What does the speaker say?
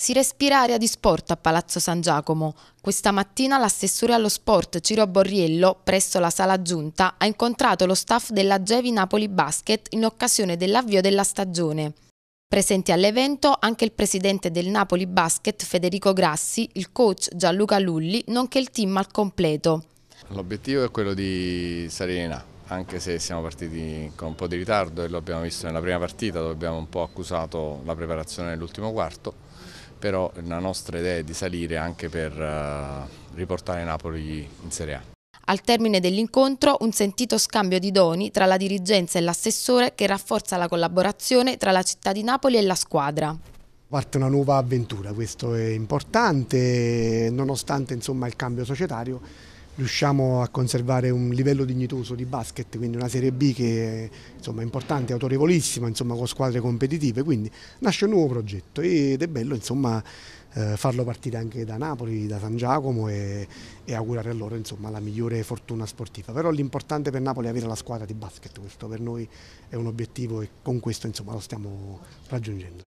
Si respira aria di sport a Palazzo San Giacomo. Questa mattina l'assessore allo sport Ciro Borriello, presso la sala giunta, ha incontrato lo staff della Gevi Napoli Basket in occasione dell'avvio della stagione. Presenti all'evento anche il presidente del Napoli Basket Federico Grassi, il coach Gianluca Lulli, nonché il team al completo. L'obiettivo è quello di salire in A, anche se siamo partiti con un po' di ritardo e lo abbiamo visto nella prima partita dove abbiamo un po' accusato la preparazione nell'ultimo quarto però la nostra idea è di salire anche per eh, riportare Napoli in Serie A. Al termine dell'incontro un sentito scambio di doni tra la dirigenza e l'assessore che rafforza la collaborazione tra la città di Napoli e la squadra. Parte una nuova avventura, questo è importante, nonostante insomma, il cambio societario riusciamo a conservare un livello dignitoso di basket, quindi una Serie B che è insomma, importante, autorevolissima, insomma, con squadre competitive, quindi nasce un nuovo progetto ed è bello insomma, eh, farlo partire anche da Napoli, da San Giacomo e, e augurare a loro insomma, la migliore fortuna sportiva. Però l'importante per Napoli è avere la squadra di basket, questo per noi è un obiettivo e con questo insomma, lo stiamo raggiungendo.